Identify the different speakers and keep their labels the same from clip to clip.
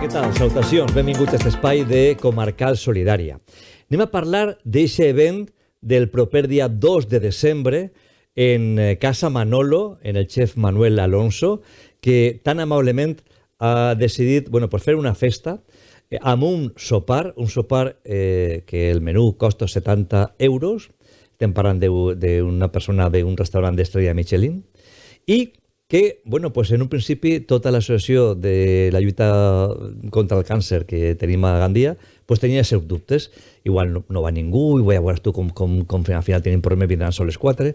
Speaker 1: Què tal? Salutacions. Benvinguts a aquest espai de Comarcal Solidària. Anem a parlar d'aquest event del proper dia 2 de desembre en eh, Casa Manolo, en el xef Manuel Alonso, que tan amablement ha decidit bueno, pues fer una festa eh, amb un sopar, un sopar eh, que el menú costa 70 euros, estem parlant d'una persona d'un restaurant d'estrella Michelin, i que, bueno, pues en un principi tota l'associació de la lluita contra el càncer que tenim a Gandia pues tenia seus dubtes. Igual no, no va ningú, i voy a veure tu com, com, com al final tenim problemes, vindran sols les quatre.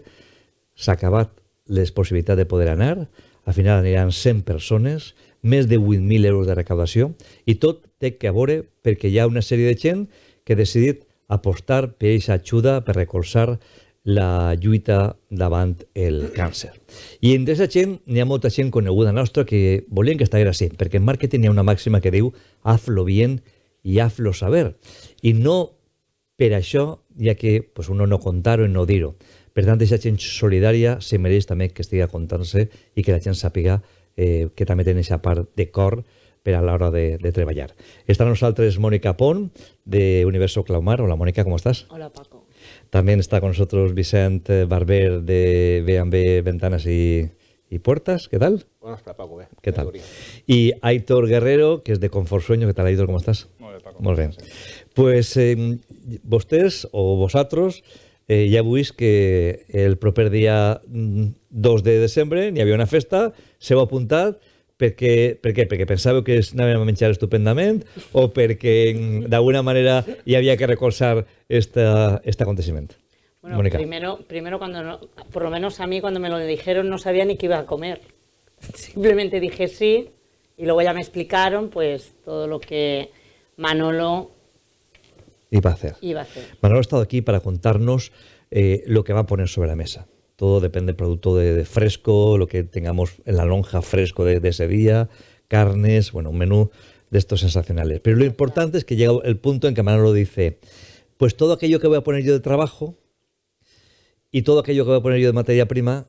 Speaker 1: S'ha acabat les possibilitats de poder anar, al final aniran 100 persones, més de 8.000 euros de recaudació, i tot té que veure perquè hi ha una sèrie de gent que ha decidit apostar per aquesta ajuda, per recolzar la lluita davant el càncer. I entre aquesta gent n'hi ha molta gent coneguda nostra que volien que estigués així, perquè en màrqueting hi ha una màxima que diu «haz-lo bien i haz-lo saber. I no per això, ja que pues, uno no contar-ho i no dir-ho. Per tant, aquesta gent solidària se mereix també que estigui a contar-se i que la gent sàpiga eh, que també tenen aquesta part de cor per a l'hora de, de treballar. Està amb nosaltres Mònica Pont, de Universo Claumar. Hola, Mònica, com estàs? Hola, Paco. También está con nosotros Vicente Barber de B&B Ventanas y, Puertas. ¿Qué tal?
Speaker 2: Buenas para Paco. ¿Qué tal?
Speaker 1: Y Aitor Guerrero, que es de Confort Sueño. ¿Qué tal, Aitor? ¿Cómo estás?
Speaker 2: Muy bien, Paco. Muy bien.
Speaker 1: Pues eh, vosotros o vosotros eh, ya que el proper día 2 mm, de diciembre, ni había una festa, a apuntar qué? ¿Por qué pensaba que anàvem a menjar estupendamente o porque de alguna manera ya había que recolzar este acontecimiento? Bueno,
Speaker 3: primero, primero cuando por lo menos a mí cuando me lo dijeron no sabía ni qué iba a comer. Simplemente dije sí y luego ya me explicaron pues todo lo que Manolo
Speaker 1: iba a hacer. a hacer. Manolo ha estado aquí para contarnos eh, lo que va a poner sobre la mesa todo depende del producto de, fresco, lo que tengamos en la lonja fresco de, ese día, carnes, bueno, un menú de estos sensacionales. Pero lo importante es que llega el punto en que Manolo dice, pues todo aquello que voy a poner yo de trabajo y todo aquello que voy a poner yo de materia prima,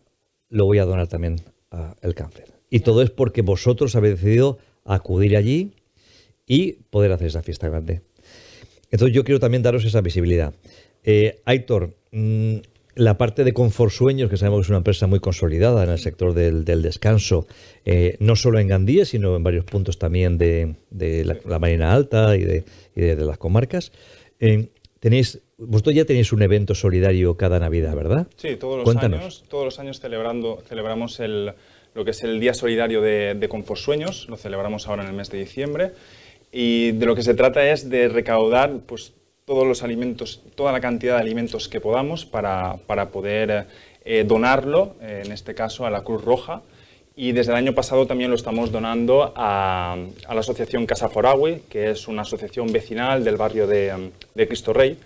Speaker 1: lo voy a donar también al cáncer. Y todo es porque vosotros habéis decidido acudir allí y poder hacer esa fiesta grande. Entonces yo quiero también daros esa visibilidad. Eh, Aitor, mm, la parte de Confort Sueños, que sabemos que es una empresa muy consolidada en el sector del, descanso, eh, no solo en Gandía, sino en varios puntos también de, la, Marina Alta y de, las comarcas. Eh, tenéis, vosotros ya tenéis un evento solidario cada Navidad, ¿verdad? Sí, todos los años.
Speaker 4: Todos los años celebrando, celebramos lo que es el Día Solidario de, de Confort Sueños, lo celebramos ahora en el mes de diciembre. Y de lo que se trata es de recaudar pues, todos los alimentos, toda la cantidad de alimentos que podamos para, para poder eh, donarlo, eh, en este caso a la Cruz Roja. Y desde el año pasado también lo estamos donando a, la asociación Casa Foragüe, que es una asociación vecinal del barrio de, de, Cristo Rey,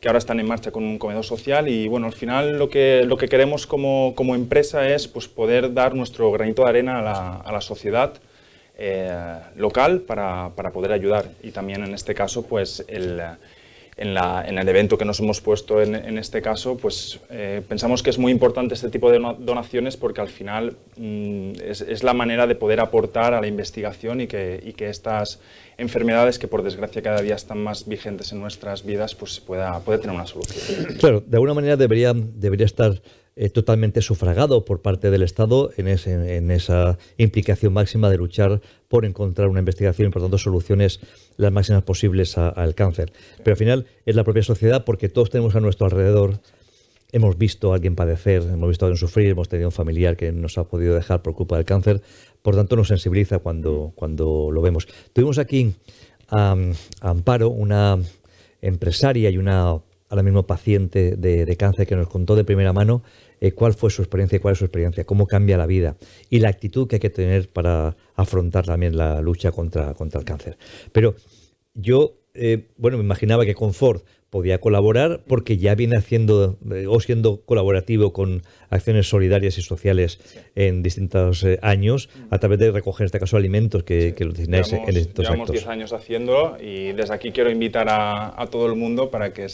Speaker 4: que ahora están en marcha con un comedor social. Y bueno, al final lo que, lo que queremos como, como empresa es pues, poder dar nuestro granito de arena a la, a la sociedad eh, local para, para, poder ayudar. Y también en este caso, pues el en, el evento que nos hemos puesto en, este caso, pues eh, pensamos que es muy importante este tipo de donaciones porque al final mm, es, la manera de poder aportar a la investigación y que, que, estas enfermedades que por desgracia cada día están más vigentes en nuestras vidas, pues pueda, pueda tener una solución.
Speaker 1: Claro, de alguna manera debería, debería estar eh, totalmente sufragado por parte del Estado en, esa implicación máxima de luchar por encontrar una investigación y por tanto soluciones las máximas posibles al cáncer. Pero al final es la propia sociedad porque todos tenemos a nuestro alrededor hemos visto a alguien padecer, hemos visto a alguien sufrir, hemos tenido un familiar que nos ha podido dejar por culpa del cáncer, por tanto nos sensibiliza cuando, cuando lo vemos. Tuvimos aquí a Amparo, una empresaria y una ahora mismo paciente de, cáncer que nos contó de primera mano eh, cuál fue su experiencia y cuál es su experiencia, cómo cambia la vida y la actitud que hay que tener para afrontar también la lucha contra, contra el cáncer. Pero yo eh, bueno, me imaginaba que con podía colaborar porque ya viene haciendo eh, o siendo colaborativo con acciones solidarias y sociales en distintos eh, años a través de recoger, en este caso, alimentos que, los diseñáis en en distintos Llevamos 10
Speaker 4: años haciéndolo y desde aquí quiero invitar a, todo el mundo para que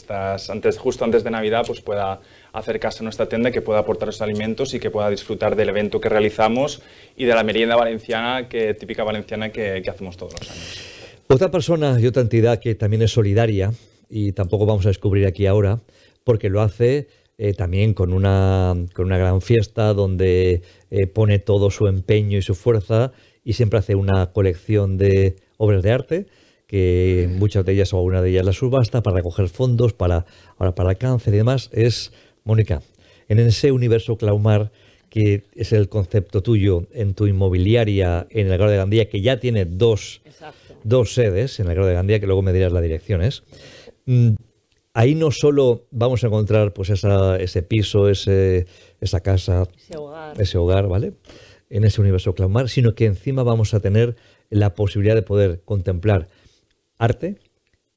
Speaker 4: antes, justo antes de Navidad pues pueda acercarse a nuestra tienda, que pueda aportar los alimentos y que pueda disfrutar del evento que realizamos y de la merienda valenciana, que, típica valenciana que hacemos todos los años.
Speaker 1: Otra persona y otra entidad que también es solidaria, y tampoco vamos a descubrir aquí ahora, porque lo hace eh, también con una, con una gran fiesta donde eh, pone todo su empeño y su fuerza y siempre hace una colección de obras de arte, que muchas de ellas o alguna de ellas la subasta para recoger fondos para, ahora para cáncer y demás, es Mónica. En ese universo Claumar, que es el concepto tuyo en tu inmobiliaria en el Grado de Gandía, que ya tiene dos dos sedes en la Guerra de Gandía, que luego me dirás las direcciones. Mm, ahí no solo vamos a encontrar pues esa, ese piso, ese, esa casa, ese hogar. ¿vale? En ese universo claumar sino que encima vamos a tener la posibilidad de poder contemplar arte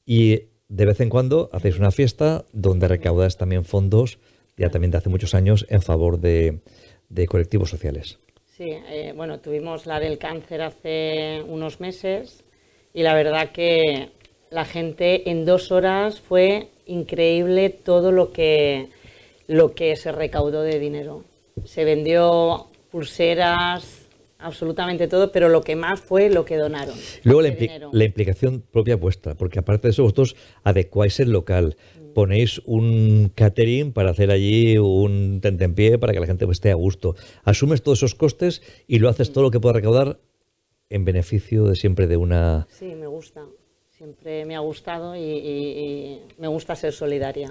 Speaker 1: y de vez en cuando hacéis una fiesta donde recaudáis también fondos, ya también de hace muchos años, en favor de, colectivos sociales.
Speaker 3: Sí, eh, bueno, tuvimos la del cáncer hace unos meses y la verdad que la gente en dos horas fue increíble todo lo que, lo que se recaudó de dinero. Se vendió pulseras, absolutamente todo, pero lo que más fue lo que donaron. Luego la, la,
Speaker 1: implicación propia vuestra, porque aparte de eso vosotros adecuáis el local, mm. ponéis un catering para hacer allí un tentempié para que la gente esté a gusto, asumes todos esos costes y lo haces mm. todo lo que pueda recaudar en beneficio de siempre de una...
Speaker 3: Sí, me gusta. Siempre me ha gustado y, me gusta ser solidaria.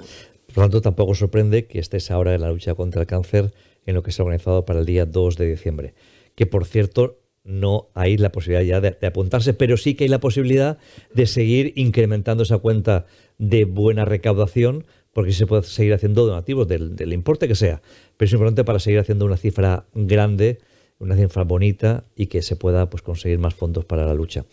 Speaker 1: Por lo tanto, tampoco sorprende que estés ahora en la lucha contra el cáncer en lo que se ha organizado para el día 2 de diciembre. Que, por cierto, no hay la posibilidad ya de, apuntarse, pero sí que hay la posibilidad de seguir incrementando esa cuenta de buena recaudación porque se puede seguir haciendo donativos del, del, importe que sea, pero es importante para seguir haciendo una cifra grande una cifra bonita y que se pueda pues, conseguir más fondos para la lucha.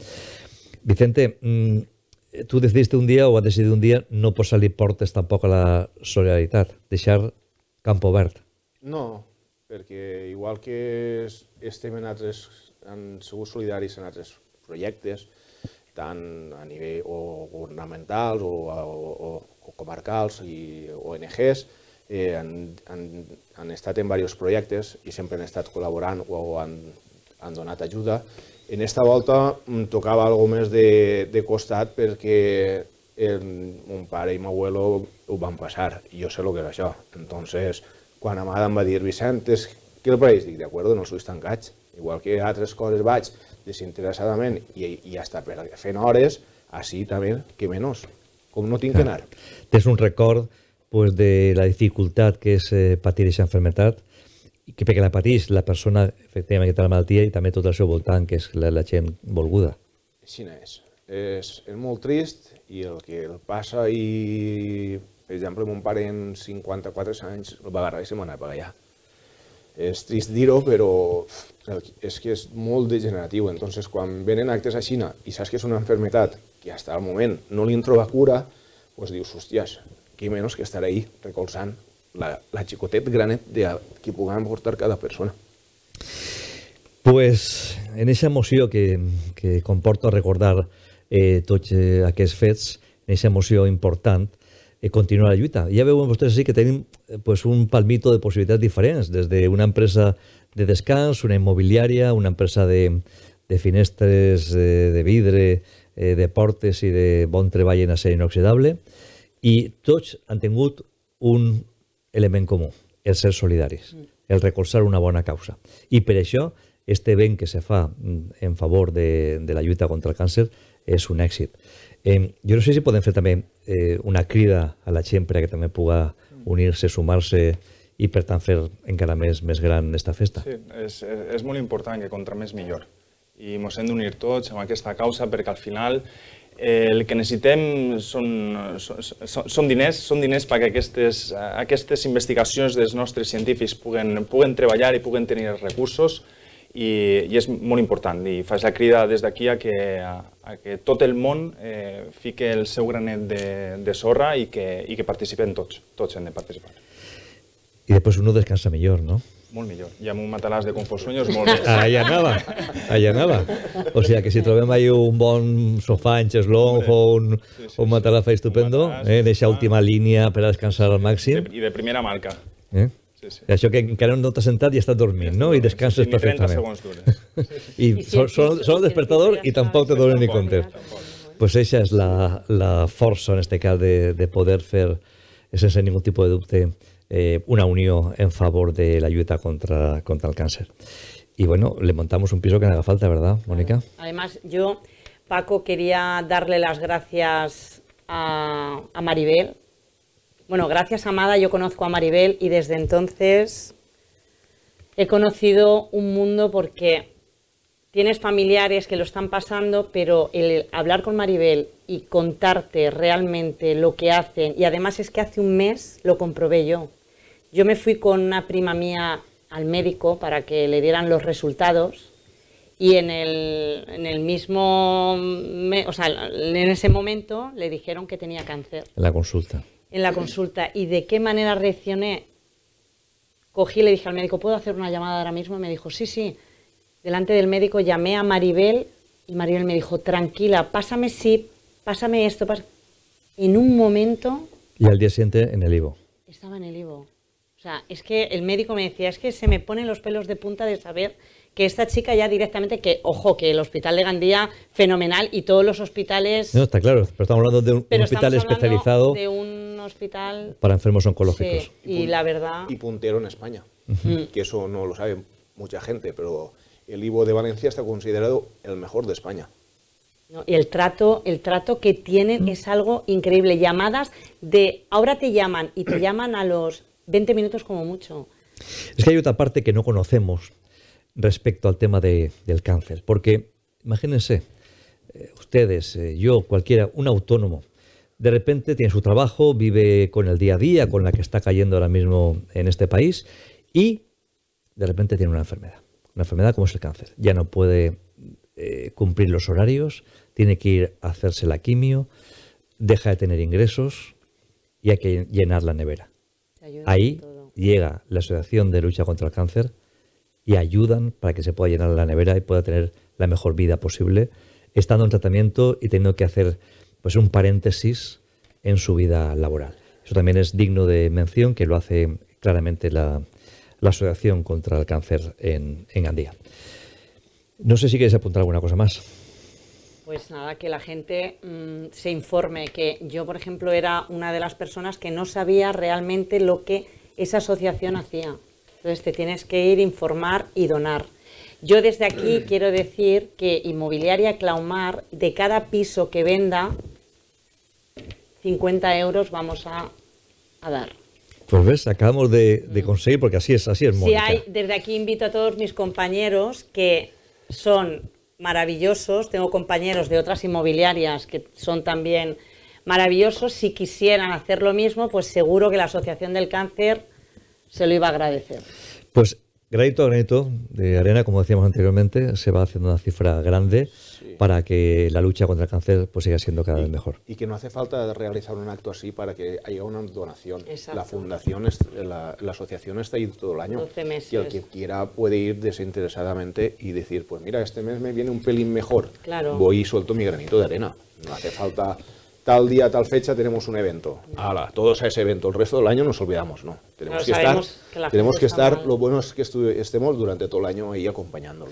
Speaker 1: Vicente, mm, tú decidiste un día o has decidido un día no por li portes tampoc a la solidaritat, deixar campo verde.
Speaker 2: No, perquè igual que estem en altres, han sigut solidaris en altres projectes, tant a nivell o governamentals o, o, o, o comarcals i ONGs, eh, han, han, han estat en diversos projectes i sempre han estat col·laborant o han, han donat ajuda. En aquesta volta em mm, tocava alguna més de, de costat perquè el, mon pare i meu abuelo ho van passar i jo sé el que és això. Entonces, quan Amada em va dir, Vicent, és que el país, dic, d'acord, no els ulls tancats, igual que altres coses vaig desinteressadament i, i per fent hores, així també, que menys, com no tinc que anar.
Speaker 1: Tens un record pues, de la dificultat que és eh, patir aquesta enfermedad, que perquè la patís la persona efectivament que té la malaltia i també tot el seu voltant, que és la, la gent volguda.
Speaker 2: Així és. és. És molt trist i el que el passa i, per exemple, mon pare en 54 anys el va agarrar i se m'anava allà. És trist dir-ho, però és que és molt degeneratiu. Entonces, quan venen actes a Xina i saps que és una enfermedad que hasta el moment no li han trobat cura, doncs pues dius, hòsties, que menys que estar ahí recolzant la, la xicotet granet de, que puguem portar cada persona.
Speaker 1: Pues en aquesta emoció que, que comporto recordar eh, tots eh, aquests fets, en aquesta emoció important, eh, continuar la lluita. Ja veuen vostès sí, que tenim eh, pues, un palmito de possibilitats diferents, des d'una empresa de descans, una immobiliària, una empresa de, de finestres, eh, de vidre, eh, de portes i de bon treball en acer inoxidable, i tots han tingut un element comú, el ser solidaris, mm. el recolzar una bona causa. I per això, este vent que se fa mm, en favor de, de la lluita contra el càncer és un èxit. Eh, jo no sé si podem fer també eh, una crida a la gent perquè també puga mm. unir-se, sumar-se i per tant fer encara més, més gran aquesta festa.
Speaker 4: Sí, és, és, és molt important que contra més millor i ens hem d'unir tots amb aquesta causa perquè al final el que necessitem són, són, són diners, són diners perquè aquestes, aquestes investigacions dels nostres científics puguen, puguen treballar i puguen tenir els recursos i, i és molt important. I faig la crida des d'aquí a, que, a, a que tot el món eh, fique el seu granet de, de sorra i que, i que participem tots, tots hem de participar.
Speaker 1: I després uno descansa millor, no?
Speaker 4: molt millor. I amb un matalàs de confort sueños, molt millor. ja anava,
Speaker 1: ja anava. O sigui, sea, que si trobem ahí un bon sofà en xeslong o un, sí, sí, un matalàs estupendo, matalàs, eh, en aquesta última línia per a descansar al màxim.
Speaker 4: I de primera marca.
Speaker 1: Eh? Sí, sí. I això que encara no t'has sentat i estàs dormint, no? I descanses sí, perfectament. I solo sol, sol despertador i tampoc te donen ni compte. Pues això és la, la força, en este cas, de, de poder fer eh, sense ningú tipus de dubte Eh, una unión en favor de la ayuda contra, contra el cáncer. Y bueno, le montamos un piso que no haga falta, ¿verdad, Mónica?
Speaker 3: Además, yo, Paco, quería darle las gracias a, a Maribel. Bueno, gracias, Amada, yo conozco a Maribel y desde entonces he conocido un mundo porque tienes familiares que lo están pasando, pero el hablar con Maribel y contarte realmente lo que hacen, y además es que hace un mes lo comprobé yo. Yo me fui con una prima mía al médico para que le dieran los resultados y en el, en el mismo, o sea, en ese momento le dijeron que tenía cáncer.
Speaker 1: En la consulta.
Speaker 3: En la consulta. ¿Y de qué manera reaccioné? Cogí y le dije al médico, ¿puedo hacer una llamada ahora mismo? Y me dijo, sí, sí delante del médico llamé a Maribel y Maribel me dijo, tranquila, pásame si pásame esto. En un momento...
Speaker 1: Y al día siguiente en el Ivo.
Speaker 3: Estaba en el Ivo. O sea, es que el médico me decía, es que se me ponen los pelos de punta de saber que esta chica ya directamente, que ojo, que el hospital de Gandía, fenomenal, y todos los hospitales... No, está
Speaker 1: claro, pero estamos hablando de un, hospital especializado... De
Speaker 3: un hospital... Para enfermos oncológicos. y, la verdad... Y
Speaker 2: puntero en España, mm. que eso no lo sabe mucha gente, pero el Ivo de Valencia está considerado el mejor de España.
Speaker 3: y el trato, el trato que tienen es algo increíble. Llamadas de ahora te llaman y te llaman a los 20 minutos como mucho.
Speaker 1: Es que hay otra parte que no conocemos respecto al tema del cáncer, porque imagínense, eh, ustedes, eh, yo, cualquiera, un autónomo, de repente tiene su trabajo, vive con el día a día, con la que está cayendo ahora mismo en este país, y de repente tiene una enfermedad una enfermedad como es el cáncer. Ya no puede eh, cumplir los horarios, tiene que ir a hacerse la quimio, deja de tener ingresos y hay que llenar la nevera. Ahí llega la Asociación de Lucha contra el Cáncer y ayudan para que se pueda llenar la nevera y pueda tener la mejor vida posible, estando en tratamiento y teniendo que hacer pues un paréntesis en su vida laboral. Eso también es digno de mención, que lo hace claramente la, la Asociación contra el Cáncer en, Andía. No sé si quieres apuntar alguna cosa más.
Speaker 3: Pues nada, que la gente mm, se informe, que yo, por ejemplo, era una de las personas que no sabía realmente lo que esa asociación hacía. Entonces te tienes que ir, informar y donar. Yo desde aquí quiero decir que Inmobiliaria Claumar, de cada piso que venda, 50 euros vamos a dar.
Speaker 1: Pues ves, acabamos de, mm. conseguir, porque así es, así es. muy Si hay,
Speaker 3: desde aquí invito a todos mis compañeros que son maravillosos, tengo compañeros de otras inmobiliarias que son también maravillosos, si quisieran hacer lo mismo, pues seguro que la Asociación del Cáncer se lo iba a agradecer.
Speaker 1: Pues Granito a granito de arena, como decíamos anteriormente, se va haciendo una cifra grande para que la lucha contra el cáncer pues, siga siendo cada vez mejor.
Speaker 2: Y que no hace falta realizar un acto así para que haya una donación. La fundación, la, asociación está ahí todo el año. 12 meses. Y el que quiera puede ir desinteresadamente y decir, pues mira, este mes me viene un pelín mejor. Claro. Voy y suelto mi granito de arena. No hace falta tal día, tal fecha tenemos un evento. Hala, todos a ese evento, el resto del año nos olvidamos, ¿no? Tenemos que estar, tenemos que estar lo bueno es que estemos durante todo el año ahí acompañándolo.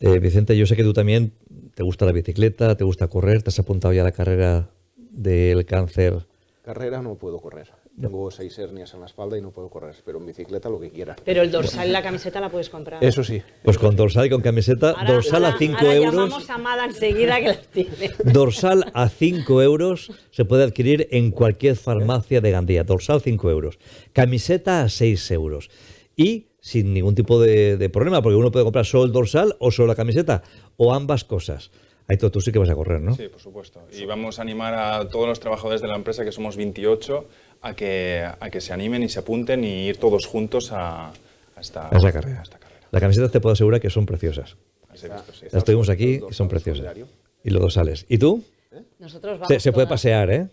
Speaker 1: Eh, Vicente, yo sé que tú también te gusta la bicicleta, te gusta correr, te has apuntado ya a la carrera del cáncer.
Speaker 2: Carrera no puedo correr. Tengo seis hernias en la espalda y no puedo correr, pero en bicicleta lo que quiera. Pero el dorsal, y la camiseta
Speaker 3: la puedes comprar. Eso
Speaker 1: sí. Pues con dorsal y con camiseta, dorsal a 5 euros. Llamamos
Speaker 3: a Mada enseguida que las tiene.
Speaker 1: Dorsal a 5 euros se puede adquirir en cualquier farmacia de Gandía. Dorsal 5 euros. Camiseta a 6 euros. Y sin ningún tipo de, problema, porque uno puede comprar solo el dorsal o solo la camiseta, o ambas cosas. Ahí tú sí que vas a correr, ¿no?
Speaker 4: Sí, por supuesto. Y vamos a animar a todos los trabajadores de la empresa, que somos 28, a que, a que se animen y se apunten y ir todos juntos a, esta, carrera. carrera.
Speaker 1: La camiseta te puedo asegurar que son preciosas.
Speaker 4: Las tuvimos aquí y son preciosas.
Speaker 1: Y los dos sales. ¿Y tú? vamos se puede pasear, ¿eh?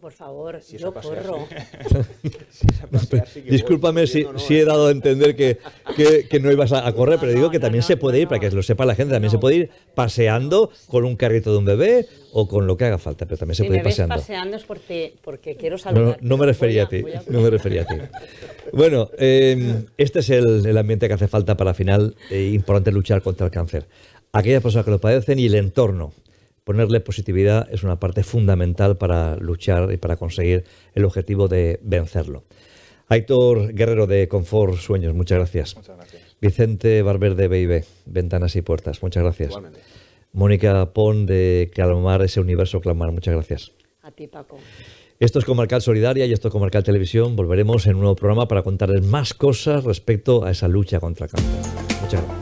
Speaker 3: por favor, si yo corro.
Speaker 1: Discúlpame si, he dado a entender que, que, no ibas a, correr, pero digo que también se puede ir, para que lo sepa la gente, también se puede ir paseando con un carrito de un bebé o con lo que haga falta, pero también se puede ir paseando.
Speaker 3: paseando es porque, quiero saludar. No, me refería a, ti, no me refería a ti.
Speaker 1: Bueno, em, este es el, ambiente que hace falta para la final, eh, importante luchar contra el cáncer. Aquellas personas que lo padecen y el entorno ponerle positividad es una parte fundamental para luchar y para conseguir el objetivo de vencerlo. Aitor Guerrero de Confort Sueños, muchas gracias. Muchas gracias. Vicente Barber de BIB, Ventanas y Puertas, muchas gracias. Mónica Pon de Clamar, ese universo Clamar, muchas gracias. A ti, Paco. Esto es Comarcal Solidaria y esto es Comarcal Televisión. Volveremos en un nuevo programa para contarles más cosas respecto a esa lucha contra el cáncer. Muchas gracias.